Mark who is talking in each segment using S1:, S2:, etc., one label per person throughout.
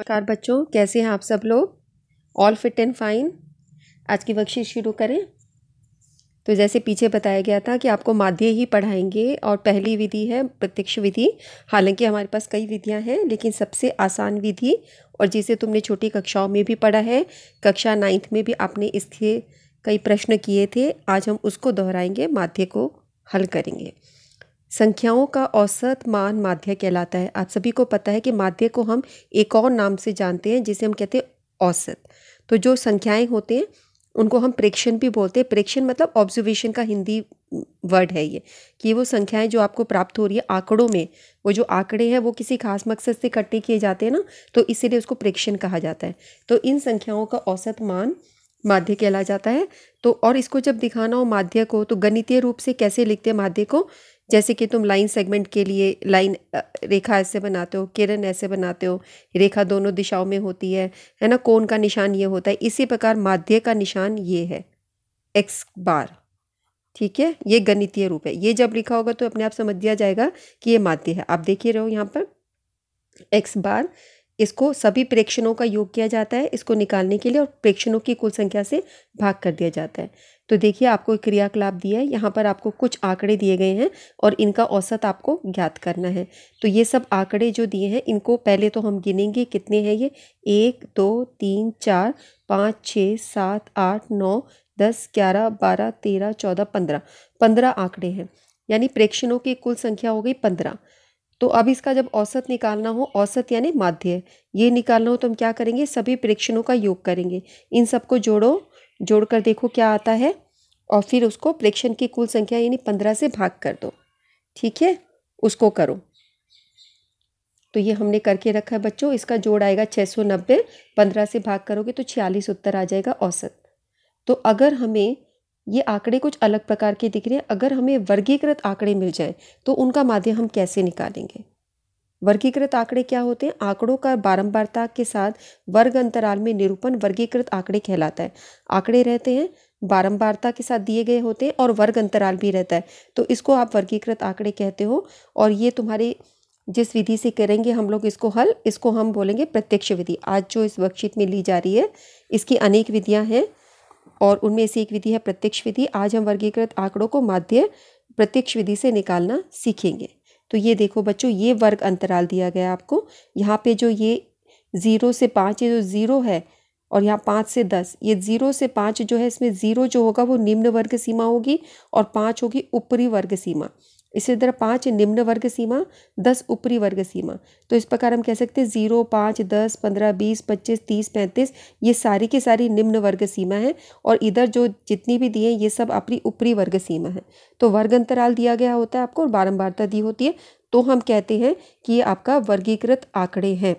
S1: नमस्कार बच्चों कैसे हैं आप सब लोग ऑल फिट एंड फाइन आज की वर्कशीट शुरू करें तो जैसे पीछे बताया गया था कि आपको माध्य ही पढ़ाएंगे और पहली विधि है प्रत्यक्ष विधि हालांकि हमारे पास कई विधियां हैं लेकिन सबसे आसान विधि और जिसे तुमने छोटी कक्षाओं में भी पढ़ा है कक्षा नाइन्थ में भी आपने इसके कई प्रश्न किए थे आज हम उसको दोहराएंगे माध्य को हल करेंगे संख्याओं का औसत मान माध्य कहलाता है आप सभी को पता है कि माध्य को हम एक और नाम से जानते हैं जिसे हम कहते हैं औसत तो जो संख्याएं होते हैं उनको हम प्रेक्षण भी बोलते हैं प्रेक्षण मतलब ऑब्जर्वेशन का हिंदी वर्ड है ये कि वो संख्याएं जो आपको प्राप्त हो रही है आंकड़ों में वो जो आंकड़े हैं वो किसी खास मकसद से इकट्ठे किए जाते हैं ना तो इसीलिए उसको प्रेक्षण कहा जाता है तो इन संख्याओं का औसत मान माध्य कहला जाता है तो और इसको जब दिखाना हो माध्य को तो गणितीय रूप से कैसे लिखते हैं माध्य को जैसे कि तुम लाइन सेगमेंट के लिए लाइन रेखा ऐसे बनाते हो किरण ऐसे बनाते हो रेखा दोनों दिशाओं में होती है है ना कोण का निशान ये होता है इसी प्रकार माध्य का निशान ये है एक्स बार ठीक है ये गणितीय रूप है ये जब लिखा होगा तो अपने आप समझ दिया जाएगा कि ये माध्य है आप देखिए रहो यहाँ पर एक्स बार इसको सभी प्रेक्षणों का योग किया जाता है इसको निकालने के लिए और प्रेक्षणों की कुल संख्या से भाग कर दिया जाता है तो देखिए आपको एक क्रियाकलाप दिया है यहाँ पर आपको कुछ आंकड़े दिए गए हैं और इनका औसत आपको ज्ञात करना है तो ये सब आंकड़े जो दिए हैं इनको पहले तो हम गिनेंगे कितने हैं ये एक दो तीन चार पाँच छः सात आठ नौ दस ग्यारह बारह तेरह चौदह पंद्रह पंद्रह आंकड़े हैं यानी प्रेक्षणों की कुल संख्या हो गई पंद्रह तो अब इसका जब औसत निकालना हो औसत यानी माध्य ये निकालना हो तो हम क्या करेंगे सभी प्रेक्षणों का योग करेंगे इन सबको जोड़ो जोड़कर देखो क्या आता है और फिर उसको प्रेक्षण की कुल संख्या यानी पंद्रह से भाग कर दो ठीक है उसको करो तो ये हमने करके रखा है बच्चों इसका जोड़ आएगा छः सौ नब्बे पंद्रह से भाग करोगे तो छियालीस उत्तर आ जाएगा औसत तो अगर हमें ये आंकड़े कुछ अलग प्रकार के दिख रहे हैं अगर हमें वर्गीकृत आंकड़े मिल जाए तो उनका माध्यम हम कैसे निकालेंगे वर्गीकृत आंकड़े क्या होते हैं आंकड़ों का बारंबारता के साथ वर्ग अंतराल में निरूपण वर्गीकृत आंकड़े कहलाता है आंकड़े रहते हैं बारंबारता के साथ दिए गए होते हैं और वर्ग अंतराल भी रहता है तो इसको आप वर्गीकृत आंकड़े कहते हो और ये तुम्हारी जिस विधि से करेंगे हम लोग इसको हल इसको हम बोलेंगे प्रत्यक्ष विधि आज जो इस वर्कशीट में ली जा रही है इसकी अनेक विधियाँ हैं और उनमें से एक विधि है प्रत्यक्ष विधि आज हम वर्गीकृत आंकड़ों को माध्य प्रत्यक्ष विधि से निकालना सीखेंगे तो ये देखो बच्चों ये वर्ग अंतराल दिया गया आपको यहाँ पे जो ये ज़ीरो से पाँच ये जो ज़ीरो है और यहाँ पाँच से दस ये ज़ीरो से पाँच जो है इसमें ज़ीरो जो होगा वो निम्न वर्ग सीमा होगी और पाँच होगी ऊपरी वर्ग सीमा इसी तरह पाँच निम्न वर्ग सीमा दस ऊपरी वर्ग सीमा तो इस प्रकार हम कह सकते हैं जीरो पाँच दस पंद्रह बीस पच्चीस तीस पैंतीस ये सारी की सारी निम्न वर्ग सीमा है और इधर जो जितनी भी दी है ये सब अपनी ऊपरी वर्ग सीमा है तो वर्ग अंतराल दिया गया होता है आपको और बारम्बारता दी होती है तो हम कहते हैं कि ये आपका वर्गीकृत आंकड़े हैं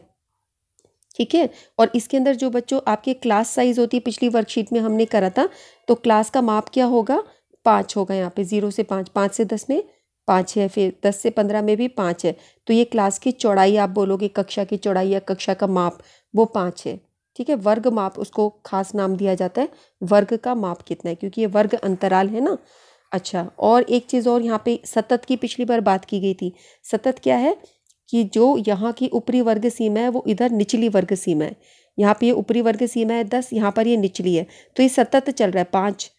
S1: ठीक है और इसके अंदर जो बच्चों आपके क्लास साइज होती है पिछली वर्कशीट में हमने करा था तो क्लास का माप क्या होगा पाँच होगा यहाँ पे ज़ीरो से पाँच पाँच से दस में पाँच है फिर दस से पंद्रह में भी पाँच है तो ये क्लास की चौड़ाई आप बोलोगे कक्षा की चौड़ाई या कक्षा का माप वो पाँच है ठीक है वर्ग माप उसको खास नाम दिया जाता है वर्ग का माप कितना है क्योंकि ये वर्ग अंतराल है ना अच्छा और एक चीज़ और यहाँ पे सतत की पिछली बार बात की गई थी सतत क्या है कि जो यहाँ की ऊपरी वर्ग सीमा है वो इधर निचली वर्ग सीमा है यहाँ पे ये ऊपरी वर्ग सीमा है दस यहाँ पर ये निचली है तो ये सतत चल रहा है पाँच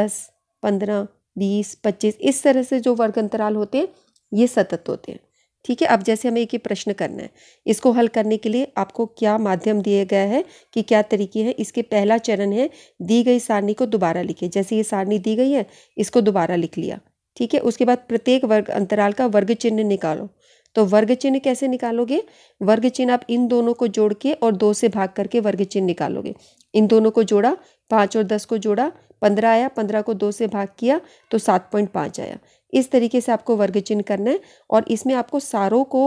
S1: दस पंद्रह बीस पच्चीस इस तरह से जो वर्ग अंतराल होते हैं ये सतत होते हैं ठीक है अब जैसे हमें एक ये प्रश्न करना है इसको हल करने के लिए आपको क्या माध्यम दिया गया है कि क्या तरीके हैं इसके पहला चरण है दी गई सारणी को दोबारा लिखे जैसे ये सारणी दी गई है इसको दोबारा लिख लिया ठीक है उसके बाद प्रत्येक वर्ग अंतराल का वर्ग चिन्ह निकालो तो वर्ग चिन्ह कैसे निकालोगे वर्ग चिन्ह आप इन दोनों को जोड़ के और दो से भाग करके वर्ग चिन्ह निकालोगे इन दोनों को जोड़ा पाँच और दस को जोड़ा पंद्रह आया पंद्रह को दो से भाग किया तो सात पॉइंट पाँच आया इस तरीके से आपको वर्ग चिन्ह करना है और इसमें आपको सारों को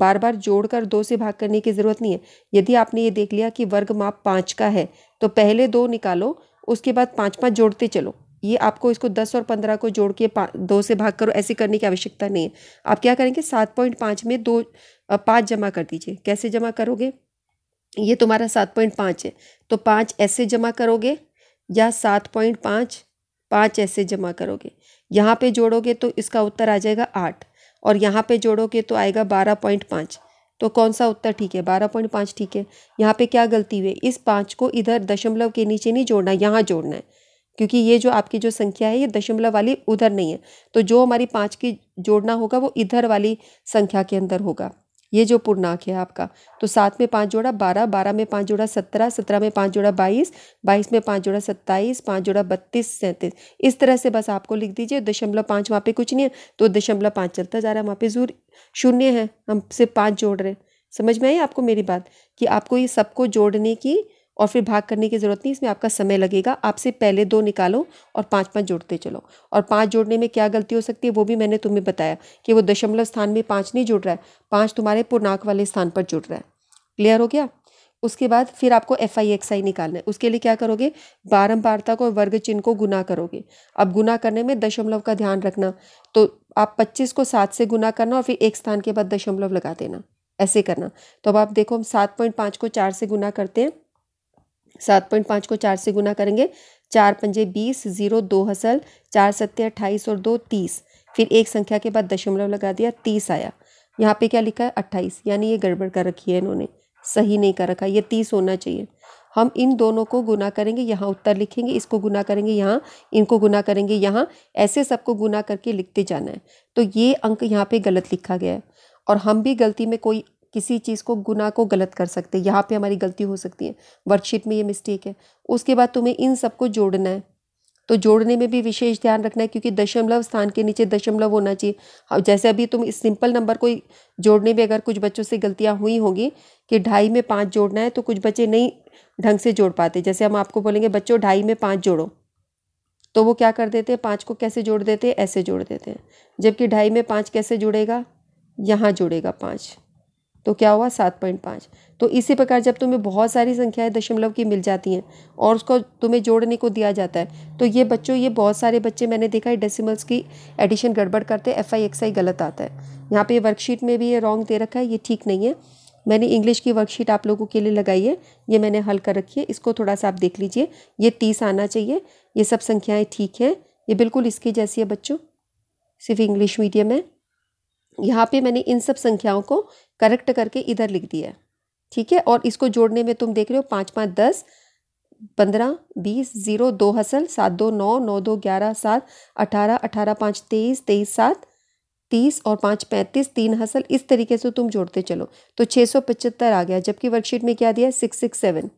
S1: बार बार जोड़कर दो से भाग करने की ज़रूरत नहीं है यदि आपने ये देख लिया कि वर्ग माप पाँच का है तो पहले दो निकालो उसके बाद पाँच पाँच जोड़ते चलो ये आपको इसको दस और पंद्रह को जोड़ के दो से भाग करो ऐसे करने की आवश्यकता नहीं है आप क्या करेंगे सात पॉइंट पाँच में दो पाँच जमा कर दीजिए कैसे जमा करोगे ये तुम्हारा सात पॉइंट पाँच है तो पाँच ऐसे जमा करोगे या सात पॉइंट पाँच पाँच ऐसे जमा करोगे यहाँ पे जोड़ोगे तो इसका उत्तर आ जाएगा आठ और यहाँ पे जोड़ोगे तो आएगा बारह पॉइंट पाँच तो कौन सा उत्तर ठीक है बारह पॉइंट पाँच ठीक है यहाँ पे क्या गलती हुई इस पाँच को इधर दशमलव के नीचे नहीं जोड़ना यहाँ जोड़ना है क्योंकि ये जो आपकी जो संख्या है ये दशमलव वाली उधर नहीं है तो जो हमारी पाँच की जोड़ना होगा वो इधर वाली संख्या के अंदर होगा ये जो पूर्णांक है आपका तो सात में पाँच जोड़ा बारह बारह में पाँच जोड़ा सत्रह सत्रह में पाँच जोड़ा बाईस बाईस में पाँच जोड़ा सत्ताईस पाँच जोड़ा बत्तीस सैंतीस इस तरह से बस आपको लिख दीजिए दशमलव पाँच वहाँ पे कुछ नहीं है तो दशमलव पाँच चलता जा रहा है वहाँ पे जूर शून्य है हम सिर्फ पाँच जोड़ रहे हैं समझ में आई आपको मेरी बात कि आपको ये सबको जोड़ने की और फिर भाग करने की ज़रूरत नहीं इसमें आपका समय लगेगा आपसे पहले दो निकालो और पाँच पाँच जोड़ते चलो और पाँच जोड़ने में क्या गलती हो सकती है वो भी मैंने तुम्हें बताया कि वो दशमलव स्थान में पाँच नहीं जुड़ रहा है पाँच तुम्हारे पूर्णाक वाले स्थान पर जुड़ रहा है क्लियर हो गया उसके बाद फिर आपको एफ आई एक्स आई निकालना है उसके लिए क्या करोगे बारंबारता को वर्ग चिन्ह को गुना करोगे अब गुना करने में दशमलव का ध्यान रखना तो आप पच्चीस को सात से गुना करना और फिर एक स्थान के बाद दशमलव लगा देना ऐसे करना तो अब आप देखो हम सात पॉइंट पाँच को चार से गुना करते हैं सात पॉइंट पाँच को चार से गुना करेंगे चार पंजे बीस ज़ीरो दो हसल चार सत्य अट्ठाईस और दो तीस फिर एक संख्या के बाद दशमलव लगा दिया तीस आया यहाँ पे क्या लिखा है अट्ठाईस यानी ये गड़बड़ कर रखी है इन्होंने सही नहीं कर रखा ये तीस होना चाहिए हम इन दोनों को गुना करेंगे यहाँ उत्तर लिखेंगे इसको गुना करेंगे यहाँ इनको गुना करेंगे यहाँ ऐसे सबको गुना करके लिखते जाना है तो ये अंक यहाँ पे गलत लिखा गया है और हम भी गलती में कोई किसी चीज़ को गुना को गलत कर सकते हैं यहाँ पे हमारी गलती हो सकती है वर्कशीट में ये मिस्टेक है उसके बाद तुम्हें इन सबको जोड़ना है तो जोड़ने में भी विशेष ध्यान रखना है क्योंकि दशमलव स्थान के नीचे दशमलव होना चाहिए जैसे अभी तुम इस सिंपल नंबर को जोड़ने में अगर कुछ बच्चों से गलतियाँ हुई होंगी कि ढाई में पाँच जोड़ना है तो कुछ बच्चे नहीं ढंग से जोड़ पाते जैसे हम आपको बोलेंगे बच्चों ढाई में पाँच जोड़ो तो वो क्या कर देते हैं पाँच को कैसे जोड़ देते हैं ऐसे जोड़ देते हैं जबकि ढाई में पाँच कैसे जुड़ेगा यहाँ जुड़ेगा पाँच तो क्या हुआ सात पॉइंट पाँच तो इसी प्रकार जब तुम्हें बहुत सारी संख्याएं दशमलव की मिल जाती हैं और उसको तुम्हें जोड़ने को दिया जाता है तो ये बच्चों ये बहुत सारे बच्चे मैंने देखा है डेसिमल्स की एडिशन गड़बड़ करते एफ आई एक्स आई गलत आता है यहाँ पे वर्कशीट में भी ये रॉन्ग दे रखा है ये ठीक नहीं है मैंने इंग्लिश की वर्कशीट आप लोगों के लिए लगाई है ये मैंने हल कर रखी है इसको थोड़ा सा आप देख लीजिए ये तीस आना चाहिए ये सब संख्याएँ ठीक हैं ये बिल्कुल इसकी जैसी है बच्चों सिर्फ इंग्लिश मीडियम है यहाँ पे मैंने इन सब संख्याओं को करेक्ट करके इधर लिख दिया है ठीक है और इसको जोड़ने में तुम देख रहे हो पाँच पाँच दस पंद्रह बीस जीरो दो हसल सात दो नौ नौ दो ग्यारह सात अठारह अठारह पाँच तेईस तेईस सात तीस और पाँच पैंतीस तीन हसल इस तरीके से तुम जोड़ते चलो तो छः सौ पचहत्तर आ गया जबकि वर्कशीट में क्या दिया है सिक्स सिक्स सेवन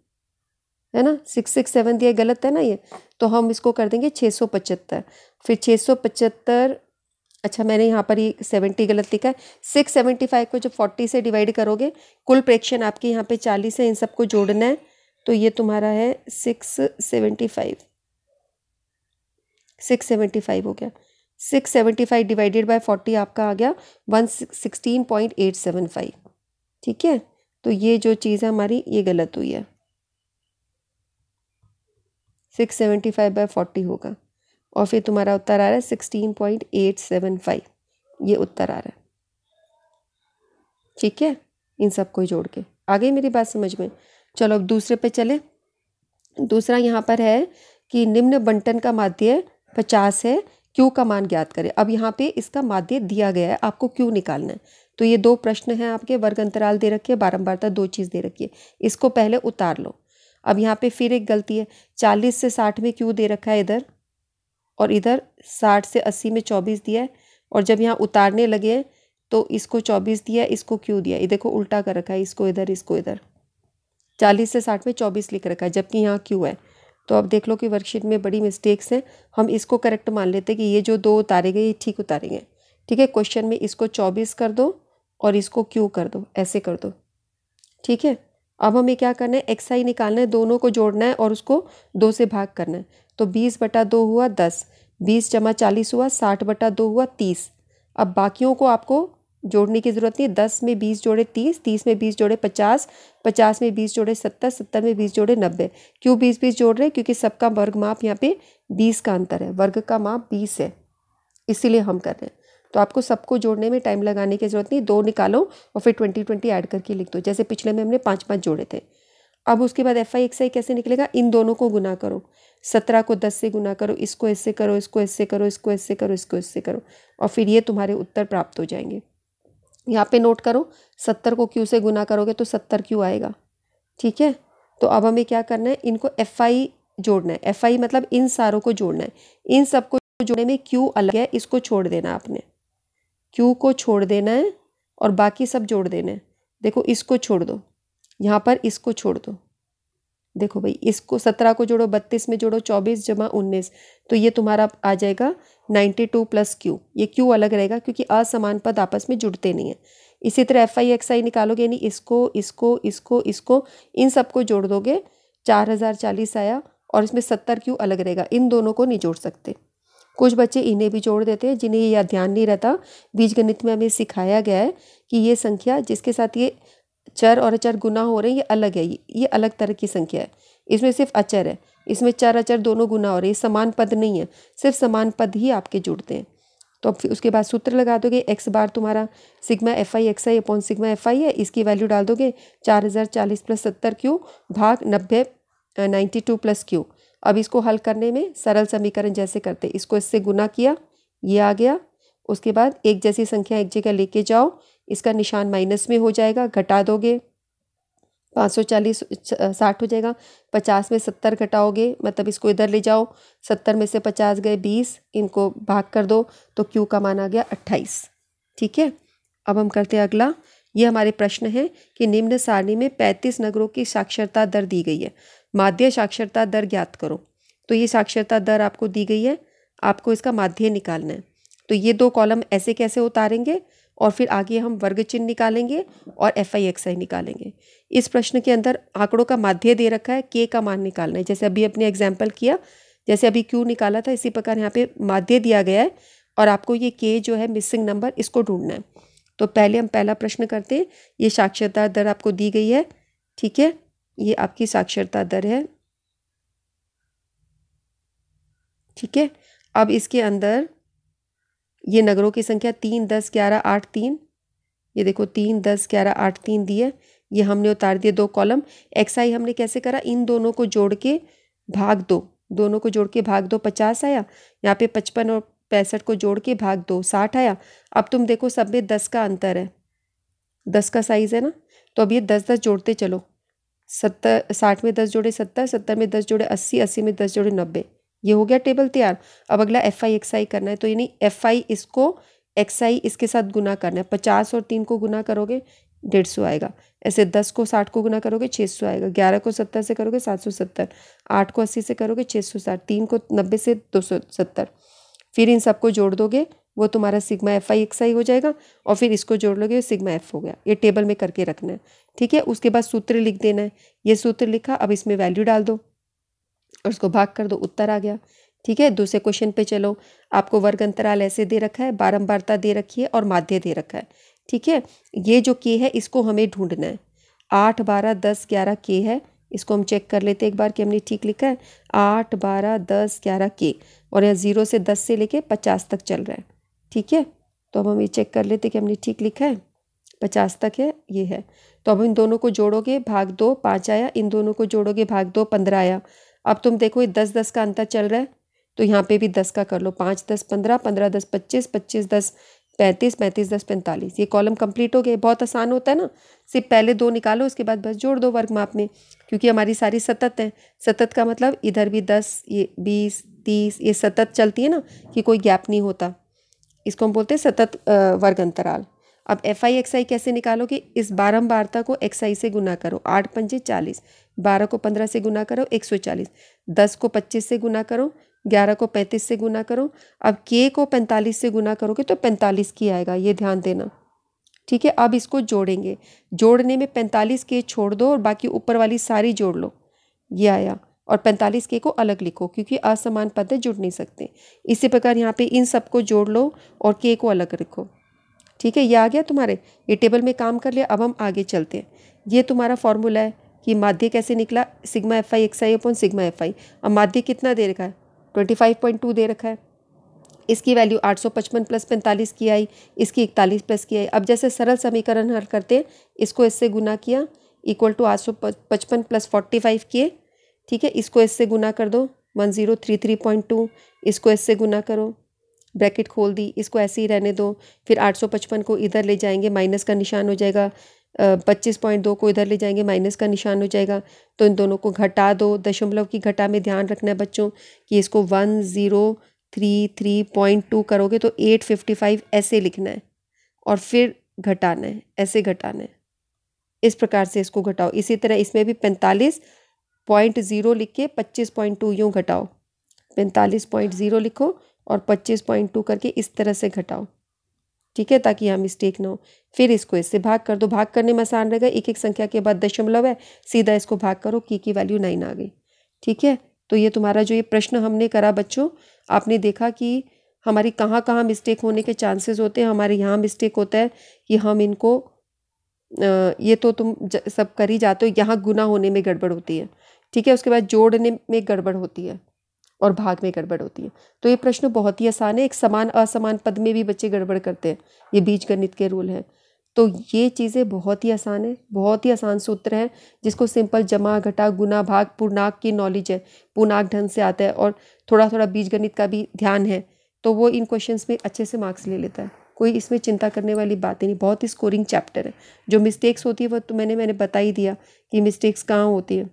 S1: है ना सिक्स सिक्स सेवन दिया गलत है ना ये तो हम इसको कर देंगे छः सौ पचहत्तर फिर छः सौ पचहत्तर अच्छा मैंने यहाँ पर ये सेवेंटी गलत लिखा है सिक्स सेवेंटी फाइव को जब फोर्टी से डिवाइड करोगे कुल प्रेक्षण आपके यहाँ पे चालीस है इन सबको जोड़ना है तो ये तुम्हारा है six seventy five six seventy five हो गया six seventy five divided by forty आपका आ गया one sixteen point eight seven five ठीक है तो ये जो चीज़ है हमारी ये गलत हुई है six seventy five by forty होगा और फिर तुम्हारा उत्तर आ रहा है sixteen point eight seven five ये उत्तर आ रहा है ठीक है इन सबको जोड़ के आ गई मेरी बात समझ में चलो अब दूसरे पे चले दूसरा यहाँ पर है कि निम्न बंटन का माध्य पचास है क्यू का मान ज्ञात करें अब यहाँ पे इसका माध्य दिया गया है आपको क्यू निकालना है तो ये दो प्रश्न हैं आपके वर्ग अंतराल दे रखिए तक दो चीज़ दे रखिए इसको पहले उतार लो अब यहाँ पे फिर एक गलती है चालीस से साठ में क्यों दे रखा है इधर और इधर साठ से अस्सी में चौबीस दिया है और जब यहाँ उतारने लगे तो इसको चौबीस दिया इसको क्यों दिया ये देखो उल्टा कर रखा है इसको इधर इसको इधर चालीस से साठ में चौबीस लिख रखा है जबकि यहाँ क्यों है तो अब देख लो कि वर्कशीट में बड़ी मिस्टेक्स हैं हम इसको करेक्ट मान लेते हैं कि ये जो दो उतारे गए ये ठीक उतारे गए ठीक है क्वेश्चन में इसको चौबीस कर दो और इसको क्यों कर दो ऐसे कर दो ठीक है अब हमें क्या करना है एक्स आई निकालना है दोनों को जोड़ना है और उसको दो से भाग करना है तो बीस बटा दो हुआ दस बीस जमा चालीस हुआ साठ बटा दो हुआ तीस अब बाकियों को आपको जोड़ने की ज़रूरत नहीं है दस में बीस जोड़े तीस तीस में बीस जोड़े पचास पचास में बीस जोड़े सत्तर सत्तर में बीस जोड़े नब्बे क्यों बीस बीस जोड़ रहे हैं क्योंकि सबका वर्ग माप यहाँ पे बीस का अंतर है वर्ग का माप बीस है इसीलिए हम कर रहे हैं तो आपको सबको जोड़ने में टाइम लगाने की ज़रूरत नहीं दो निकालो और फिर ट्वेंटी ट्वेंटी ऐड करके लिख दो जैसे पिछले में हमने पाँच पाँच जोड़े थे अब उसके बाद एफ आई एक्स आई कैसे निकलेगा इन दोनों को गुना करो सत्रह को दस से गुना करो इसको इससे करो इसको इससे करो इसको इससे करो इसको इससे करो और फिर ये तुम्हारे उत्तर प्राप्त हो जाएंगे यहाँ पे नोट करो सत्तर को क्यू से गुना करोगे तो सत्तर क्यू आएगा ठीक है तो अब हमें क्या करना है इनको एफ आई जोड़ना है एफ आई मतलब इन सारों को जोड़ना है इन सबको जोड़ने में क्यू अलग है इसको छोड़ देना आपने क्यू को छोड़ देना है और बाकी सब जोड़ देना है देखो इसको छोड़ दो यहाँ पर इसको छोड़ दो देखो भाई इसको सत्रह को जोड़ो बत्तीस में जोड़ो चौबीस जमा उन्नीस तो ये तुम्हारा आ जाएगा नाइन्टी टू प्लस क्यू ये क्यू अलग रहेगा क्योंकि असमान पद आपस में जुड़ते नहीं है इसी तरह एफ आई एक्स आई निकालोगे यानी इसको इसको इसको इसको इन सबको जोड़ दोगे चार हज़ार चालीस आया और इसमें सत्तर क्यू अलग रहेगा इन दोनों को नहीं जोड़ सकते कुछ बच्चे इन्हें भी जोड़ देते हैं जिन्हें यह ध्यान नहीं रहता बीज गणित में हमें सिखाया गया है कि ये संख्या जिसके साथ ये चर और अचर गुना हो रहे हैं ये अलग है ये अलग तरह की संख्या है इसमें सिर्फ अचर है इसमें चर अचर दोनों गुना हो रहे हैं समान पद नहीं है सिर्फ समान पद ही आपके जुड़ते हैं तो अब उसके बाद सूत्र लगा दोगे एक्स बार तुम्हारा sigma F I X I upon sigma F I है इसकी वैल्यू डाल दोगे चार हज़ार चालीस प्लस सत्तर क्यू भाग नब्बे नाइन्टी टू प्लस क्यू अब इसको हल करने में सरल समीकरण जैसे करते इसको इससे गुना किया ये आ गया उसके बाद एक जैसी संख्या एक जगह लेके जाओ इसका निशान माइनस में हो जाएगा घटा दोगे पाँच सौ चालीस साठ हो जाएगा पचास में सत्तर घटाओगे मतलब इसको इधर ले जाओ सत्तर में से पचास गए बीस इनको भाग कर दो तो क्यू का मान आ गया अट्ठाईस ठीक है अब हम करते हैं अगला ये हमारे प्रश्न हैं कि निम्न सारणी में पैंतीस नगरों की साक्षरता दर दी गई है माध्य साक्षरता दर ज्ञात करो तो ये साक्षरता दर आपको दी गई है आपको इसका माध्य निकालना है तो ये दो कॉलम ऐसे कैसे उतारेंगे और फिर आगे हम वर्ग चिन्ह निकालेंगे और एफ आई एक्स आई निकालेंगे इस प्रश्न के अंदर आंकड़ों का माध्य दे रखा है के का मान निकालना है जैसे अभी अपने एग्जाम्पल किया जैसे अभी क्यू निकाला था इसी प्रकार यहाँ पे माध्य दिया गया है और आपको ये के जो है मिसिंग नंबर इसको ढूंढना है तो पहले हम पहला प्रश्न करते हैं ये साक्षरता दर आपको दी गई है ठीक है ये आपकी साक्षरता दर है ठीक है अब इसके अंदर ये नगरों की संख्या तीन दस ग्यारह आठ तीन ये देखो तीन दस ग्यारह आठ तीन दी है ये हमने उतार दिए दो कॉलम एक्स आई हमने कैसे करा इन दोनों को जोड़ के भाग दो दोनों को जोड़ के भाग दो पचास आया यहाँ पे पचपन और पैंसठ को जोड़ के भाग दो साठ आया अब तुम देखो सब में दस का अंतर है दस का साइज़ है ना तो अब ये दस दस जोड़ते चलो सत्तर साठ में दस जोड़े सत्तर सत्तर में दस जोड़े अस्सी अस्सी में दस जोड़े नब्बे ये हो गया टेबल तैयार अब अगला एफ आई एक्स आई करना है तो यानी एफ आई इसको एक्स आई इसके साथ गुना करना है पचास और तीन को गुना करोगे डेढ़ सौ आएगा ऐसे दस को साठ को गुना करोगे छः सौ आएगा ग्यारह को सत्तर से करोगे सात सौ सत्तर आठ को अस्सी से करोगे छः सौ साठ तीन को नब्बे से दो सौ सत्तर फिर इन सबको जोड़ दोगे वो तुम्हारा sigma F I X I हो जाएगा और फिर इसको जोड़ लोगे सिग्मा एफ हो गया ये टेबल में करके रखना है ठीक है उसके बाद सूत्र लिख देना है ये सूत्र लिखा अब इसमें वैल्यू डाल दो और उसको भाग कर दो उत्तर आ गया ठीक है दूसरे क्वेश्चन पे चलो आपको वर्ग अंतराल ऐसे दे रखा है बारंबारता दे रखी है और माध्य दे रखा है ठीक है ये जो के है इसको हमें ढूंढना है आठ बारह दस ग्यारह के है इसको हम चेक कर लेते हैं एक बार कि हमने ठीक लिखा है आठ बारह दस ग्यारह के और यह ज़ीरो से दस से लेके पचास तक चल रहा है ठीक है तो अब हम ये चेक कर लेते कि हमने ठीक लिखा है पचास तक है ये है तो अब इन दोनों को जोड़ोगे भाग दो पाँच आया इन दोनों को जोड़ोगे भाग दो पंद्रह आया अब तुम देखो ये दस दस का अंतर चल रहा है तो यहाँ पे भी दस का कर लो पाँच दस पंद्रह पंद्रह दस पच्चीस पच्चीस दस पैंतीस पैंतीस दस पैंतालीस ये कॉलम कंप्लीट हो गए बहुत आसान होता है ना सिर्फ पहले दो निकालो उसके बाद बस जोड़ दो वर्ग माप में क्योंकि हमारी सारी सतत है सतत का मतलब इधर भी दस ये बीस तीस ये सतत चलती है ना कि कोई गैप नहीं होता इसको हम बोलते हैं सतत वर्ग अंतराल अब एफ आई एक्स आई कैसे निकालोगे इस बारम्बारता को एक्स आई से गुना करो आठ पंजे चालीस बारह को पंद्रह से गुना करो एक सौ चालीस दस को पच्चीस से गुना करो ग्यारह को पैंतीस से गुना करो अब के को पैंतालीस से गुना करोगे तो पैंतालीस की आएगा ये ध्यान देना ठीक है अब इसको जोड़ेंगे जोड़ने में पैंतालीस के छोड़ दो और बाकी ऊपर वाली सारी जोड़ लो ये आया और 45 के को अलग लिखो क्योंकि असमान पद जुड़ नहीं सकते इसी प्रकार यहाँ पे इन सब को जोड़ लो और के को अलग रखो ठीक है ये आ गया तुम्हारे ये टेबल में काम कर लिया अब हम आगे चलते हैं ये तुम्हारा फॉर्मूला है कि माध्य कैसे निकला sigma F I X I upon sigma F I अब माध्य कितना दे रखा है ट्वेंटी फाइव पॉइंट टू दे रखा है इसकी वैल्यू 855 प्लस 45 की आई इसकी 41 प्लस की आई अब जैसे सरल समीकरण हल करते हैं इसको इससे गुना किया इक्वल टू आठ सौ पचपन प्लस फोर्टी फाइव के ठीक है इसको इससे गुना कर दो one zero three three point two इसको इससे गुना करो ब्रैकेट खोल दी इसको ऐसे ही रहने दो फिर आठ सौ पचपन को इधर ले जाएंगे माइनस का निशान हो जाएगा पच्चीस पॉइंट दो को इधर ले जाएंगे माइनस का निशान हो जाएगा तो इन दोनों को घटा दो दशमलव की घटा में ध्यान रखना है बच्चों कि इसको one zero three three point two करोगे तो एट फिफ्टी फाइव ऐसे लिखना है और फिर घटाना है ऐसे घटाना है इस प्रकार से इसको घटाओ इसी तरह इसमें भी पैंतालीस पॉइंट ज़ीरो लिख के पच्चीस पॉइंट टू यूँ घटाओ पैंतालीस पॉइंट ज़ीरो लिखो और पच्चीस पॉइंट टू करके इस तरह से घटाओ ठीक है ताकि यहाँ मिस्टेक ना हो फिर इसको इससे भाग कर दो भाग करने में आसान रहेगा एक एक संख्या के बाद दशमलव है सीधा इसको भाग करो की की वैल्यू नाइन आ गई ठीक है तो ये तुम्हारा जो ये प्रश्न हमने करा बच्चों आपने देखा कि हमारी कहाँ कहाँ मिस्टेक होने के चांसेस होते हैं हमारे यहाँ मिस्टेक होता है कि हम इनको ये तो तुम सब कर ही जाते हो यहाँ गुना होने में गड़बड़ होती है ठीक है उसके बाद जोड़ने में गड़बड़ होती है और भाग में गड़बड़ होती है तो ये प्रश्न बहुत ही आसान है एक समान असमान पद में भी बच्चे गड़बड़ करते हैं ये बीज गणित के रूल हैं तो ये चीज़ें बहुत ही आसान है बहुत ही आसान सूत्र है जिसको सिंपल जमा घटा गुना भाग पूर्णाक की नॉलेज है पूर्णाक ढंग से आता है और थोड़ा थोड़ा बीज गणित का भी ध्यान है तो वो इन क्वेश्चंस में अच्छे से मार्क्स ले लेता है कोई इसमें चिंता करने वाली ही नहीं बहुत ही स्कोरिंग चैप्टर है जो मिस्टेक्स होती है वो तो मैंने मैंने बता ही दिया कि मिस्टेक्स कहाँ होती है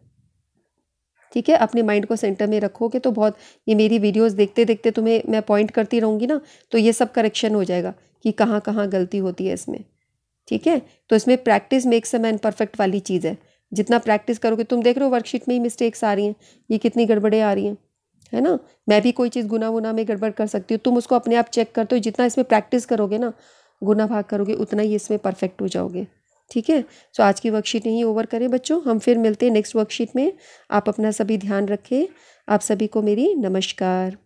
S1: ठीक है अपने माइंड को सेंटर में रखोगे तो बहुत ये मेरी वीडियोस देखते देखते तुम्हें मैं पॉइंट करती रहूँगी ना तो ये सब करेक्शन हो जाएगा कि कहाँ कहाँ गलती होती है इसमें ठीक है तो इसमें practice makes a man perfect वाली चीज़ है जितना प्रैक्टिस करोगे तुम देख रहे हो वर्कशीट में ही मिस्टेक्स आ रही हैं ये कितनी गड़बड़ें आ रही हैं है ना मैं भी कोई चीज़ गुना वुना में गड़बड़ कर सकती हूँ तुम उसको अपने आप चेक करते हो जितना इसमें प्रैक्टिस करोगे ना गुना भाग करोगे उतना ही इसमें परफेक्ट हो जाओगे ठीक है सो आज की वर्कशीट यहीं ओवर करें बच्चों हम फिर मिलते हैं नेक्स्ट वर्कशीट में आप अपना सभी ध्यान रखें आप सभी को मेरी नमस्कार